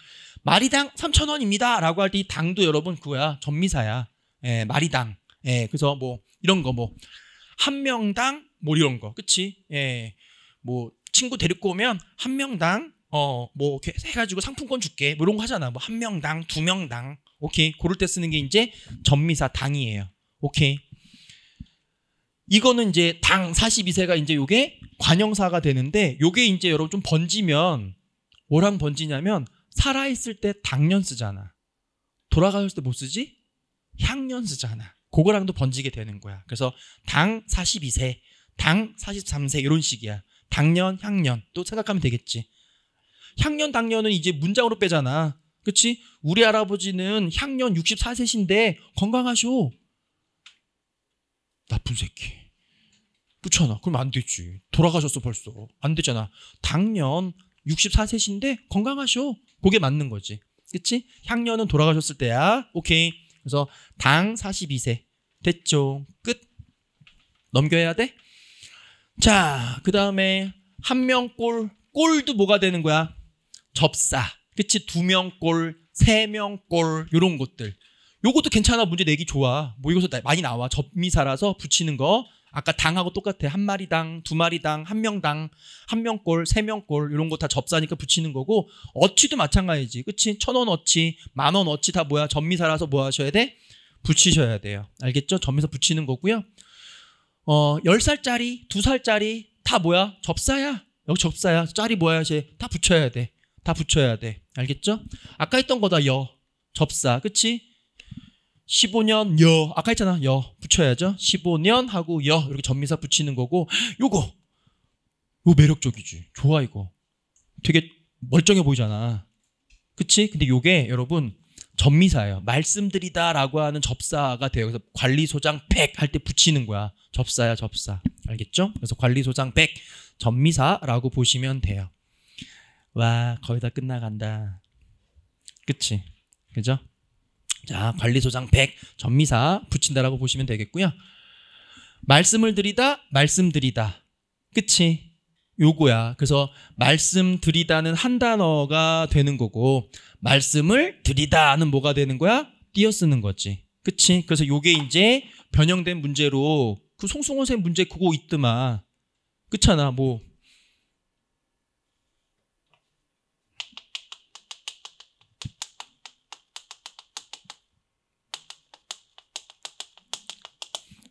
마리당 3,000원입니다. 라고 할때이 당도 여러분 그거야. 전미사야. 예, 마리당. 예, 그래서 뭐 이런 거 뭐 한 명당 뭐 이런 거. 그치? 예. 뭐 친구 데리고 오면 한 명당 어, 뭐 이렇게 해 가지고 상품권 줄게. 뭐 이런 거 하잖아. 뭐 한 명당, 두 명당. 오케이. 고를 때 쓰는 게 이제 전미사 당이에요. 오케이. 이거는 이제 당 42세가 이제 요게 관형사가 되는데 요게 이제 여러분 좀 번지면 뭐랑 번지냐면 살아있을 때 당년 쓰잖아. 돌아가셨을 때못 뭐 쓰지? 향년 쓰잖아. 그거랑도 번지게 되는 거야. 그래서 당 42세, 당 43세 이런 식이야. 당년, 향년 또 생각하면 되겠지. 향년, 당년은 이제 문장으로 빼잖아. 그치? 우리 할아버지는 향년 64세신데 건강하쇼. 나쁜 새끼. 그렇잖아. 그럼 안 되지. 돌아가셨어 벌써. 안 되잖아. 당년 64세신데 건강하셔. 그게 맞는 거지. 그치? 향년은 돌아가셨을 때야. 오케이. 그래서 당 42세. 됐죠. 끝. 넘겨야 돼? 자, 그 다음에 한 명 꼴. 꼴도 뭐가 되는 거야? 접사. 그치? 두명 꼴, 세 명 꼴, 요런 것들. 요것도 괜찮아. 문제 내기 좋아. 모의고사 뭐 많이 나와. 접미사라서 붙이는 거. 아까 당하고 똑같아. 한 마리당, 두 마리당, 한 명당, 한 명꼴, 세 명꼴 이런 거 다 접사니까 붙이는 거고 어치도 마찬가지지. 그치? 천원 어치, 만원 어치 다 뭐야? 전미사라서 뭐 하셔야 돼? 붙이셔야 돼요. 알겠죠? 전미사 붙이는 거고요. 어, 열살짜리두살짜리다 뭐야? 접사야. 여기 접사야. 짜리 뭐야? 다 붙여야 돼. 다 붙여야 돼. 알겠죠? 아까 했던 거 다 여. 접사. 그치? 15년 여 아까 했잖아 여 붙여야죠 15년 하고 여 이렇게 전미사 붙이는 거고 요거 요 매력적이지 좋아 이거 되게 멀쩡해 보이잖아 그치 근데 요게 여러분 접미사예요 말씀드리다라고 하는 접사가 돼요 그래서 관리소장 100 할 때 붙이는 거야 접사야 접사 알겠죠 그래서 관리소장 100접미사라고 보시면 돼요 와 거의 다 끝나간다 그치 그죠 자, 관리소장 100 전미사 붙인다라고 보시면 되겠고요. 말씀을 드리다, 말씀드리다. 끝이 요거야. 그래서 말씀드리다는 한 단어가 되는 거고 말씀을 드리다는 뭐가 되는 거야? 띄어쓰는 거지. 그치? 그래서 요게 이제 변형된 문제로 그 송승호 쌤 문제 그거 있더만. 그렇잖아. 뭐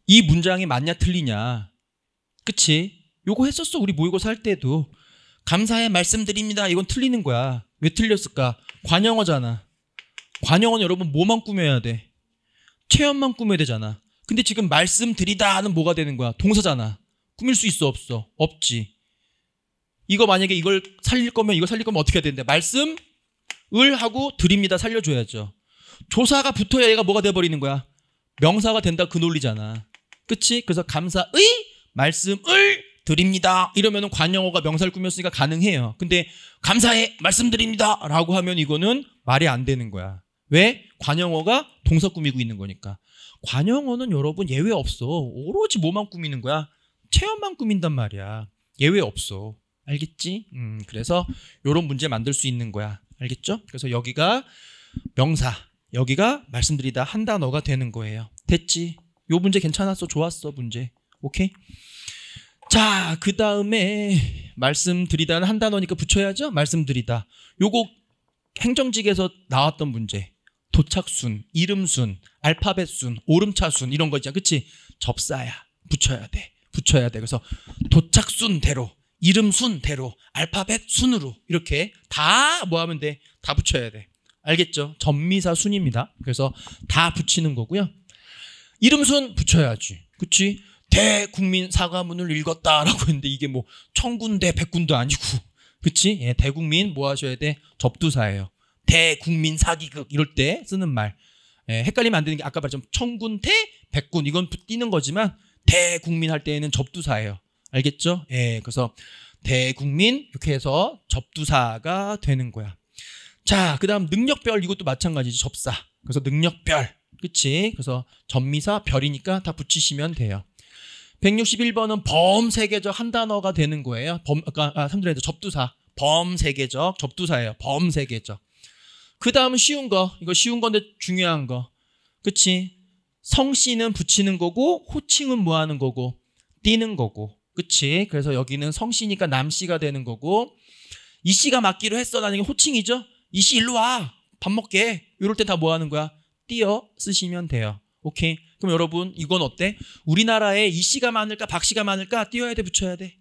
이 문장이 맞냐 틀리냐. 그치? 요거 했었어. 우리 모의고사 할 때도. 감사의 말씀드립니다. 이건 틀리는 거야. 왜 틀렸을까? 관영어잖아. 관영어는 여러분 뭐만 꾸며야 돼? 체험만 꾸며야 되잖아. 근데 지금 말씀드리다는 뭐가 되는 거야? 동사잖아. 꾸밀 수 있어 없어? 없지. 이거 만약에 이걸 살릴 거면 이거 살릴 거면 어떻게 해야 되는데? 말씀을 하고 드립니다. 살려줘야죠. 조사가 붙어야 얘가 뭐가 돼버리는 거야? 명사가 된다 그 논리잖아. 그치? 그래서 감사의 말씀을 드립니다. 이러면 관용어가 명사를 꾸몄으니까 가능해요. 근데 감사의 말씀드립니다. 라고 하면 이거는 말이 안 되는 거야. 왜? 관용어가 동사 꾸미고 있는 거니까. 관용어는 여러분 예외 없어. 오로지 뭐만 꾸미는 거야? 체험만 꾸민단 말이야. 예외 없어. 알겠지? 음, 그래서 이런 문제 만들 수 있는 거야. 알겠죠? 그래서 여기가 명사, 여기가 말씀드리다 한 단어가 되는 거예요. 됐지? 요 문제 괜찮았어. 좋았어. 문제. 오케이? 자, 그 다음에 말씀드리다는 한 단어니까 붙여야죠. 말씀드리다. 요거 행정직에서 나왔던 문제. 도착순, 이름순, 알파벳순, 오름차순 이런 거 있잖아. 그치? 접사야. 붙여야 돼. 붙여야 돼. 그래서 도착순대로, 이름순대로, 알파벳순으로 이렇게 다 뭐 하면 돼? 다 붙여야 돼. 알겠죠? 전미사 순입니다. 그래서 다 붙이는 거고요. 이름순 붙여야지. 그치? 대국민 사과문을 읽었다라고 했는데 이게 뭐청군대 백군도 아니고. 그치? 예, 대국민 뭐 하셔야 돼? 접두사예요. 대국민 사기극 이럴 때 쓰는 말. 예, 헷갈리면 안 되는 게 아까 말했죠. 청군대 백군 이건 뛰는 거지만 대국민 할 때에는 접두사예요. 알겠죠? 예, 그래서 대국민 이렇게 해서 접두사가 되는 거야. 자, 그 다음 능력별 이것도 마찬가지지 접사. 그래서 능력별 그치? 그래서 전미사 별이니까 다 붙이시면 돼요. 161번은 범세계적 한 단어가 되는 거예요. 범, 아까 아, 3절에 접두사. 범세계적, 접두사예요. 범세계적. 그 다음은 쉬운 거. 이거 쉬운 건데 중요한 거. 그치? 성씨는 붙이는 거고, 호칭은 뭐 하는 거고, 띄는 거고. 그치? 그래서 여기는 성씨니까 남씨가 되는 거고, 이씨가 맞기로 했어. 나는 호칭이죠? 이씨 일로 와. 밥 먹게. 이럴 때 다 뭐 하는 거야? 띄어 쓰시면 돼요. 오케이. 그럼 여러분 이건 어때? 우리나라에 이 씨가 많을까 박 씨가 많을까 띄어야 돼 붙여야 돼.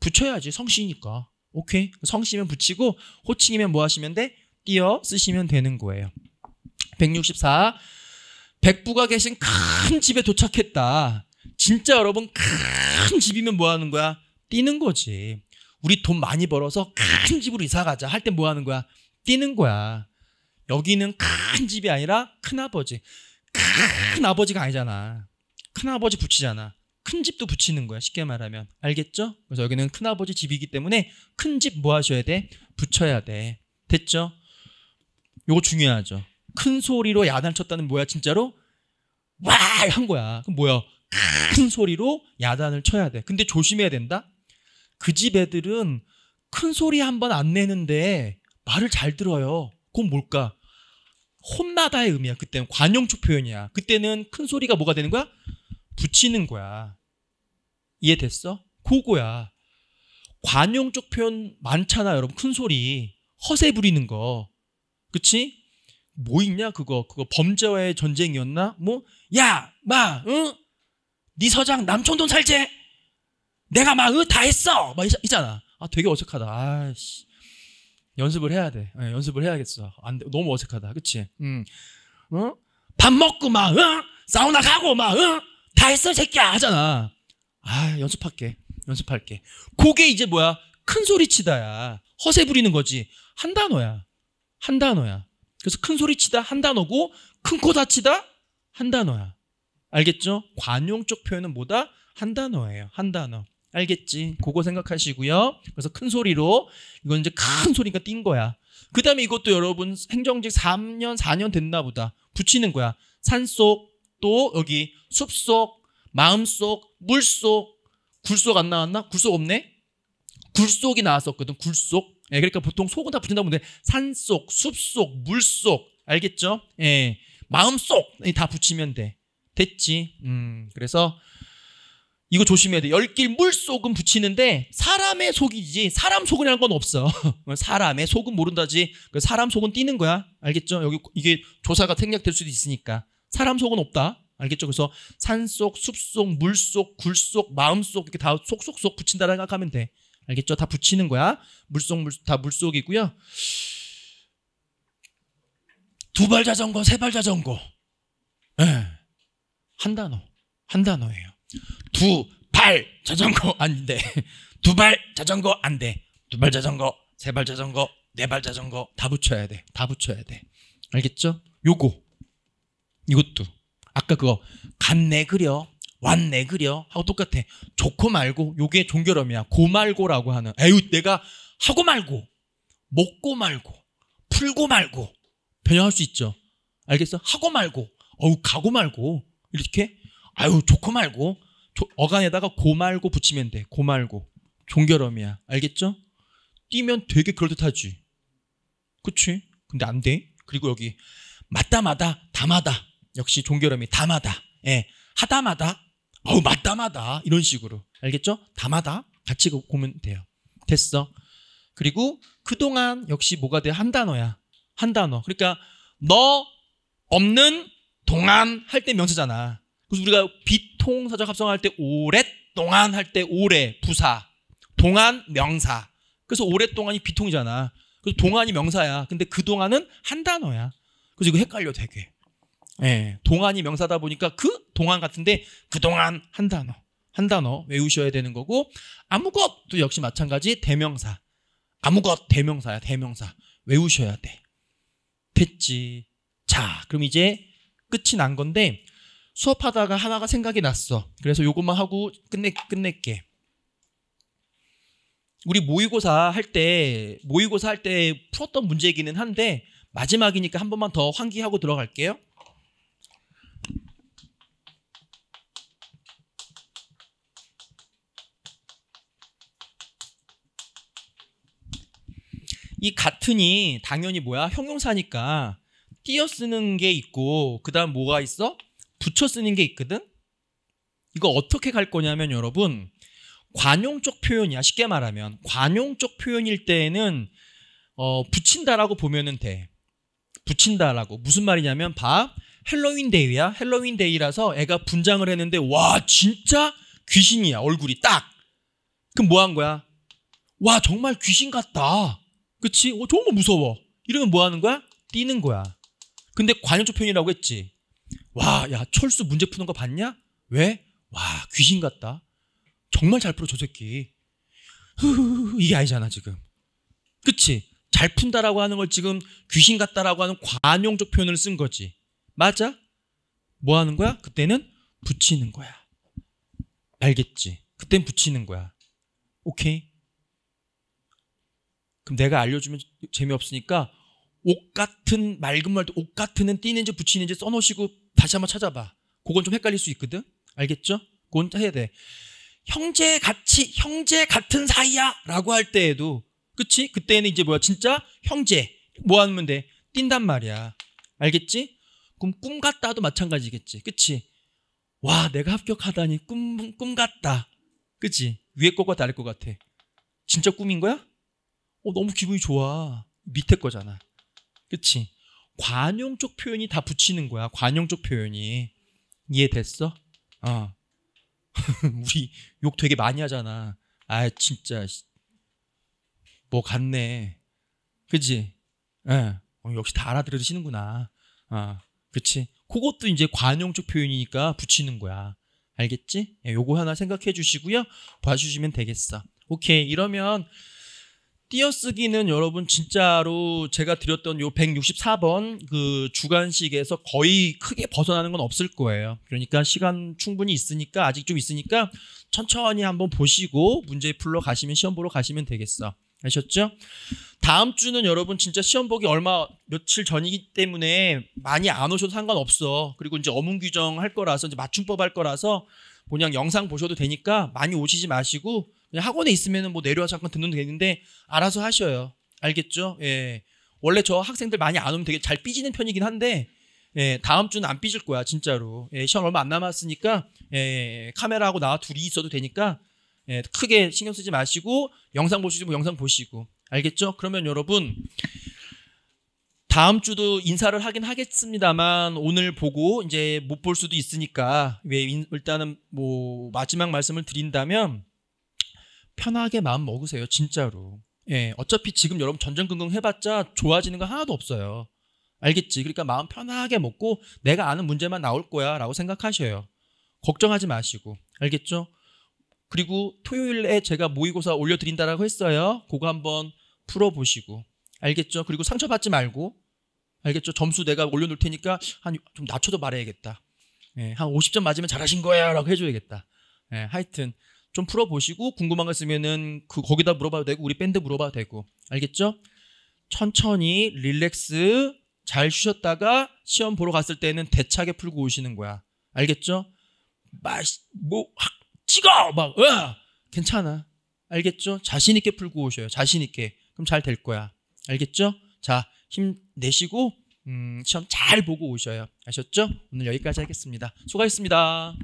붙여야지 성씨니까. 오케이. 성씨면 붙이고 호칭이면 뭐 하시면 돼? 띄어 쓰시면 되는 거예요. 164. 백부가 계신 큰 집에 도착했다. 진짜 여러분 큰 집이면 뭐 하는 거야? 뛰는 거지. 우리 돈 많이 벌어서 큰 집으로 이사 가자 할 때 뭐 하는 거야? 뛰는 거야. 여기는 큰 집이 아니라 큰아버지. 큰아버지가 아니잖아. 큰아버지 붙이잖아. 큰 집도 붙이는 거야. 쉽게 말하면. 알겠죠? 그래서 여기는 큰아버지 집이기 때문에 큰 집 뭐 하셔야 돼? 붙여야 돼. 됐죠? 요거 중요하죠. 큰 소리로 야단 을 쳤다는 뭐야? 진짜로 와! 한 거야. 그럼 뭐야? 큰 소리로 야단을 쳐야 돼. 근데 조심해야 된다. 그 집 애들은 큰 소리 한 번 안 내는데 말을 잘 들어요. 그건 뭘까? 혼나다의 의미야. 그때는 관용촉 표현이야. 그때는 큰 소리가 뭐가 되는 거야? 붙이는 거야. 이해됐어? 그거야. 관용적 표현 많잖아, 여러분. 큰 소리. 허세 부리는 거. 그치? 뭐 있냐, 그거. 그거 범죄와의 전쟁이었나? 뭐, 야, 마, 응? 네 서장 남촌돈 살제? 내가 막, 으, 다 했어! 막, 있, 있잖아. 아, 되게 어색하다. 아씨. 연습을 해야 돼. 네, 연습을 해야겠어. 안 돼. 너무 어색하다. 그치? 음. 어? 밥 먹고 막, 응? 어? 사우나 가고 막, 응? 어? 다 했어, 새끼야! 하잖아. 아, 연습할게. 연습할게. 그게 이제 뭐야? 큰 소리 치다야. 허세 부리는 거지. 한 단어야. 한 단어야. 그래서 큰 소리 치다 한 단어고, 큰 코 다치다 한 단어야. 알겠죠? 관용적 표현은 뭐다? 한 단어예요. 한 단어. 알겠지. 그거 생각하시고요. 그래서 큰 소리로 이건 이제 큰 소리가 띈 거야. 그 다음에 이것도 여러분 행정직 3년, 4년 됐나 보다. 붙이는 거야. 산 속, 또 여기 숲속, 마음속, 물속, 굴 속 안 나왔나? 굴 속 없네? 굴속이 나왔었거든. 굴속. 예, 그러니까 보통 속은 다 붙인다 보는데 산속, 숲속, 물속 알겠죠? 예. 마음속 다 붙이면 돼. 됐지. 음. 그래서 이거 조심해야 돼. 열길 물속은 붙이는데 사람의 속이지 사람 속이라는 건 없어. 사람의 속은 모른다지. 그 사람 속은 뛰는 거야. 알겠죠? 여기 이게 조사가 생략될 수도 있으니까. 사람 속은 없다. 알겠죠? 그래서 산속, 숲속, 물속, 굴속, 마음속 이렇게 다 속속속 붙인다라고 생각하면 돼. 알겠죠? 다 붙이는 거야. 물속, 물속 다 물속이고요. 두 발 자전거, 세 발 자전거. 예. 한 단어. 한 단어예요. 두발 자전거 안 돼. 두 발 자전거 안 돼. 두 발 자전거, 세 발 자전거, 네 발 자전거 다 붙여야 돼. 다 붙여야 돼. 알겠죠? 요거. 이것도. 아까 그거 간 내 그려. 완내 그려 하고 똑같아. 좋고 말고 요게 종결음이야. 고 말고라고 하는. 에휴 내가 하고 말고 먹고 말고 풀고 말고 변형할 수 있죠. 알겠어? 하고 말고 어우 가고 말고 이렇게 아유 좋고 말고 조, 어간에다가 고 말고 붙이면 돼. 고 말고 종결음이야. 알겠죠? 뛰면 되게 그럴듯하지. 그치? 근데 안 돼. 그리고 여기 맞다마다 다마다 역시 종결음이 다마다. 예. 하다마다 어우 맞다마다 이런 식으로 알겠죠? 다마다 같이 그 보면 돼요. 됐어. 그리고 그동안 역시 뭐가 돼? 한 단어야. 한 단어. 그러니까 너 없는 동안 할 때 명사잖아. 그래서 우리가 비통사적 합성할 때 오랫동안 할 때 오래 부사, 동안 명사. 그래서 오랫동안이 비통이잖아. 그래서 동안이 명사야. 근데 그 동안은 한 단어야. 그래서 이거 헷갈려 되게. 예, 동안이 명사다 보니까 그 동안 같은데 그 동안 한 단어, 한 단어 외우셔야 되는 거고 아무것도 역시 마찬가지 대명사. 아무것 대명사야 대명사 외우셔야 돼. 됐지. 자, 그럼 이제 끝이 난 건데 수업하다가 하나가 생각이 났어. 그래서 요것만 하고 끝내, 끝낼게. 우리 모의고사 할 때, 모의고사 할 때 풀었던 문제이기는 한데, 마지막이니까 한 번만 더 환기하고 들어갈게요. 이 같으니 당연히 뭐야? 형용사니까 띄어쓰는 게 있고 그다음 뭐가 있어? 붙여 쓰는 게 있거든. 이거 어떻게 갈 거냐면 여러분 관용적 표현이야. 쉽게 말하면 관용적 표현일 때에는 어, 붙인다라고 보면은 돼. 붙인다라고 무슨 말이냐면 봐 헬로윈 데이야. 헬로윈 데이라서 애가 분장을 했는데 와 진짜 귀신이야 얼굴이 딱. 그럼 뭐 한 거야? 와 정말 귀신 같다. 그치? 어, 정말 무서워. 이러면 뭐 하는 거야? 뛰는 거야. 근데 관용적 표현이라고 했지. 와, 야, 철수 문제 푸는 거 봤냐? 왜? 와, 귀신 같다. 정말 잘 풀어, 저 새끼. 후후후, 이게 아니잖아, 지금. 그치? 잘 푼다라고 하는 걸 지금 귀신 같다라고 하는 관용적 표현을 쓴 거지. 맞아? 뭐 하는 거야? 그때는 붙이는 거야. 알겠지? 그땐 붙이는 거야. 오케이? 그럼 내가 알려주면 재미없으니까 옥 같은 맑은 말도 옥 같은은 띄는지 붙이는지 써놓으시고 다시 한번 찾아봐. 그건 좀 헷갈릴 수 있거든. 알겠죠? 그건 해야 돼. 형제 같이 형제 같은 사이야라고 할 때에도 그치? 그때는 이제 뭐야? 진짜 형제 뭐 하면 돼? 뛴단 말이야. 알겠지? 그럼 꿈 같다도 마찬가지겠지. 그치? 와, 내가 합격하다니 꿈, 꿈 같다. 그치? 위에 것과 다를 것 같아. 진짜 꿈인 거야? 어, 너무 기분이 좋아. 밑에 거잖아. 그치? 관용쪽 표현이 다 붙이는 거야. 관용쪽 표현이. 이해됐어? 어. 우리 욕 되게 많이 하잖아. 아, 진짜. 뭐 같네. 그치 예. 어, 역시 다 알아들으시는구나. 아, 어, 그치. 그것도 이제 관용쪽 표현이니까 붙이는 거야. 알겠지? 예, 요거 하나 생각해 주시고요. 봐주시면 되겠어. 오케이. 이러면 띄어쓰기는 여러분 진짜로 제가 드렸던 요 164번 그 주간식에서 거의 크게 벗어나는 건 없을 거예요. 그러니까 시간 충분히 있으니까 아직 좀 있으니까 천천히 한번 보시고 문제 풀러 가시면 시험 보러 가시면 되겠어. 아셨죠? 다음 주는 여러분 진짜 시험 보기 얼마 며칠 전이기 때문에 많이 안 오셔도 상관없어. 그리고 이제 어문 규정 할 거라서 이제 맞춤법 할 거라서 그냥 영상 보셔도 되니까 많이 오시지 마시고 학원에 있으면 뭐 내려와 잠깐 듣는 되는데 알아서 하셔요. 알겠죠? 예. 원래 저 학생들 많이 안 오면 되게 잘 삐지는 편이긴 한데 예, 다음 주는 안 삐질 거야 진짜로. 예, 시험 얼마 안 남았으니까 예, 카메라하고 나와 둘이 있어도 되니까 예, 크게 신경 쓰지 마시고 영상 보시고 뭐 영상 보시고 알겠죠? 그러면 여러분 다음 주도 인사를 하긴 하겠습니다만 오늘 보고 이제 못 볼 수도 있으니까 왜 예, 일단은 뭐 마지막 말씀을 드린다면 편하게 마음 먹으세요. 진짜로. 예, 어차피 지금 여러분 전전긍긍 해봤자 좋아지는 거 하나도 없어요. 알겠지? 그러니까 마음 편하게 먹고 내가 아는 문제만 나올 거야 라고 생각하셔요. 걱정하지 마시고. 알겠죠? 그리고 토요일에 제가 모의고사 올려드린다라고 했어요. 그거 한번 풀어보시고. 알겠죠? 그리고 상처받지 말고. 알겠죠? 점수 내가 올려놓을 테니까 한 좀 낮춰도 말해야겠다. 예, 한 50점 맞으면 잘하신 거야 라고 해줘야겠다. 예, 하여튼 좀 풀어보시고 궁금한 거 있으면은 그 거기다 물어봐도 되고 우리 밴드 물어봐도 되고 알겠죠? 천천히 릴렉스 잘쉬셨다가 시험 보러 갔을 때는 대차게 풀고 오시는 거야 알겠죠? 막뭐확 찍어 막 으아! 괜찮아 알겠죠? 자신 있게 풀고 오셔요 자신 있게 그럼 잘 될 거야 알겠죠? 자 힘내시고 음, 시험 잘 보고 오셔요 아셨죠? 오늘 여기까지 하겠습니다 수고하셨습니다